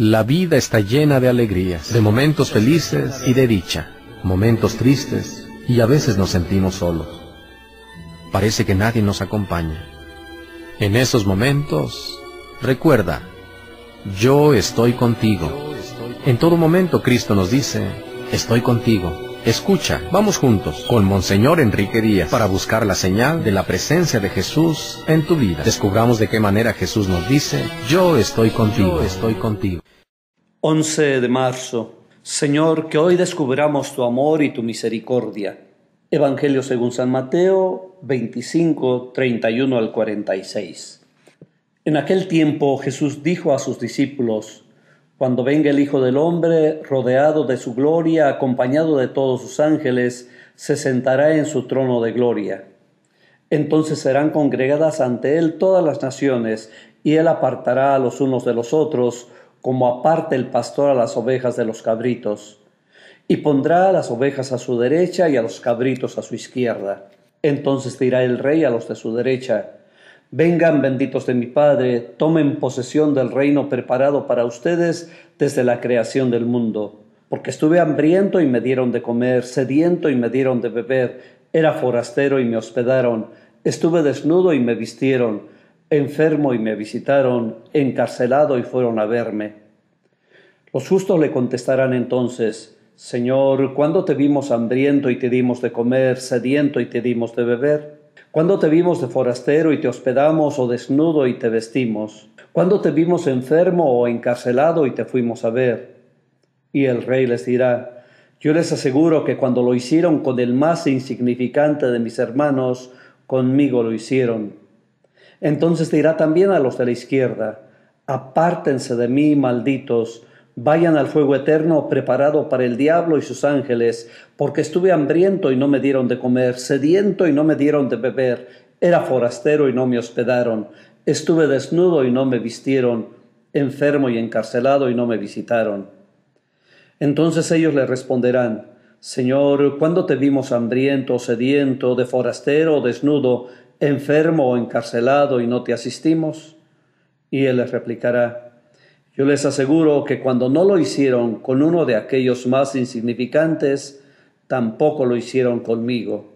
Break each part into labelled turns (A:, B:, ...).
A: La vida está llena de alegrías, de momentos felices y de dicha, momentos tristes y a veces nos sentimos solos. Parece que nadie nos acompaña. En esos momentos, recuerda, yo estoy contigo. En todo momento Cristo nos dice, estoy contigo. Escucha, vamos juntos con Monseñor Enrique Díaz para buscar la señal de la presencia de Jesús en tu vida. Descubramos de qué manera Jesús nos dice, yo estoy contigo, estoy contigo.
B: 11 de marzo. Señor, que hoy descubramos tu amor y tu misericordia. Evangelio según San Mateo 25, 31 al 46. En aquel tiempo Jesús dijo a sus discípulos, Cuando venga el Hijo del Hombre, rodeado de su gloria, acompañado de todos sus ángeles, se sentará en su trono de gloria. Entonces serán congregadas ante él todas las naciones, y él apartará a los unos de los otros, como aparte el pastor a las ovejas de los cabritos, y pondrá a las ovejas a su derecha y a los cabritos a su izquierda. Entonces dirá el rey a los de su derecha, Vengan benditos de mi Padre, tomen posesión del reino preparado para ustedes desde la creación del mundo, porque estuve hambriento y me dieron de comer, sediento y me dieron de beber, era forastero y me hospedaron, estuve desnudo y me vistieron, enfermo y me visitaron, encarcelado y fueron a verme. Los justos le contestarán entonces, Señor, ¿cuándo te vimos hambriento y te dimos de comer, sediento y te dimos de beber? ¿Cuándo te vimos de forastero y te hospedamos o desnudo y te vestimos? ¿Cuándo te vimos enfermo o encarcelado y te fuimos a ver? Y el rey les dirá, yo les aseguro que cuando lo hicieron con el más insignificante de mis hermanos, conmigo lo hicieron. Entonces dirá también a los de la izquierda, apártense de mí, malditos, vayan al fuego eterno preparado para el diablo y sus ángeles, porque estuve hambriento y no me dieron de comer, sediento y no me dieron de beber, era forastero y no me hospedaron, estuve desnudo y no me vistieron, enfermo y encarcelado y no me visitaron. Entonces ellos le responderán, Señor, ¿cuándo te vimos hambriento, sediento, de forastero, desnudo, enfermo o encarcelado y no te asistimos? Y él les replicará, yo les aseguro que cuando no lo hicieron con uno de aquellos más insignificantes, tampoco lo hicieron conmigo.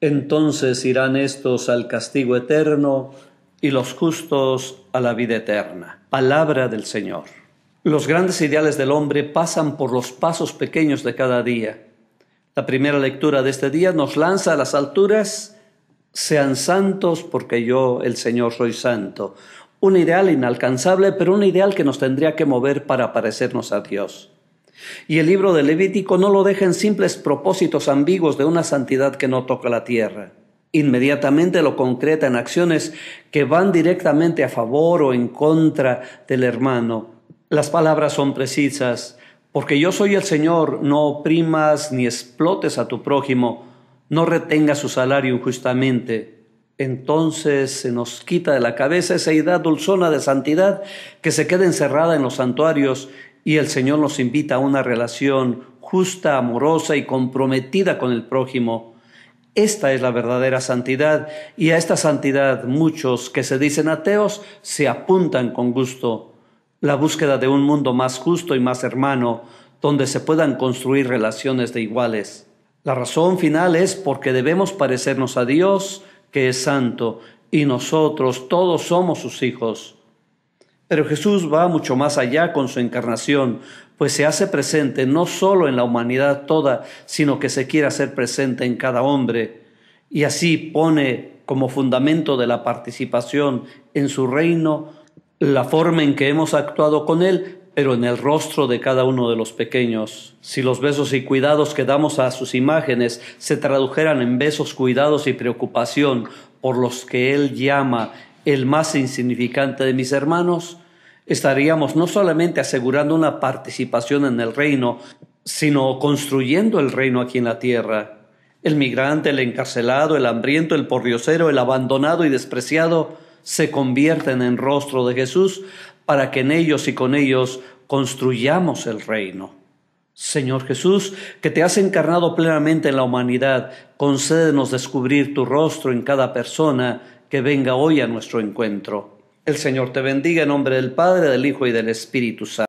B: Entonces irán estos al castigo eterno y los justos a la vida eterna. Palabra del Señor. Los grandes ideales del hombre pasan por los pasos pequeños de cada día. La primera lectura de este día nos lanza a las alturas sean santos porque yo, el Señor, soy santo. Un ideal inalcanzable, pero un ideal que nos tendría que mover para parecernos a Dios. Y el libro de Levítico no lo deja en simples propósitos ambiguos de una santidad que no toca la tierra. Inmediatamente lo concreta en acciones que van directamente a favor o en contra del hermano. Las palabras son precisas, porque yo soy el Señor, no oprimas ni explotes a tu prójimo, no retenga su salario injustamente. Entonces se nos quita de la cabeza esa idea dulzona de santidad que se queda encerrada en los santuarios y el Señor nos invita a una relación justa, amorosa y comprometida con el prójimo. Esta es la verdadera santidad y a esta santidad muchos que se dicen ateos se apuntan con gusto. La búsqueda de un mundo más justo y más hermano, donde se puedan construir relaciones de iguales. La razón final es porque debemos parecernos a Dios, que es santo, y nosotros todos somos sus hijos. Pero Jesús va mucho más allá con su encarnación, pues se hace presente no solo en la humanidad toda, sino que se quiere hacer presente en cada hombre, y así pone como fundamento de la participación en su reino la forma en que hemos actuado con Él pero en el rostro de cada uno de los pequeños. Si los besos y cuidados que damos a sus imágenes se tradujeran en besos, cuidados y preocupación por los que Él llama el más insignificante de mis hermanos, estaríamos no solamente asegurando una participación en el reino, sino construyendo el reino aquí en la tierra. El migrante, el encarcelado, el hambriento, el porriocero, el abandonado y despreciado, se convierten en rostro de Jesús para que en ellos y con ellos construyamos el reino. Señor Jesús, que te has encarnado plenamente en la humanidad, concédenos descubrir tu rostro en cada persona que venga hoy a nuestro encuentro. El Señor te bendiga en nombre del Padre, del Hijo y del Espíritu Santo.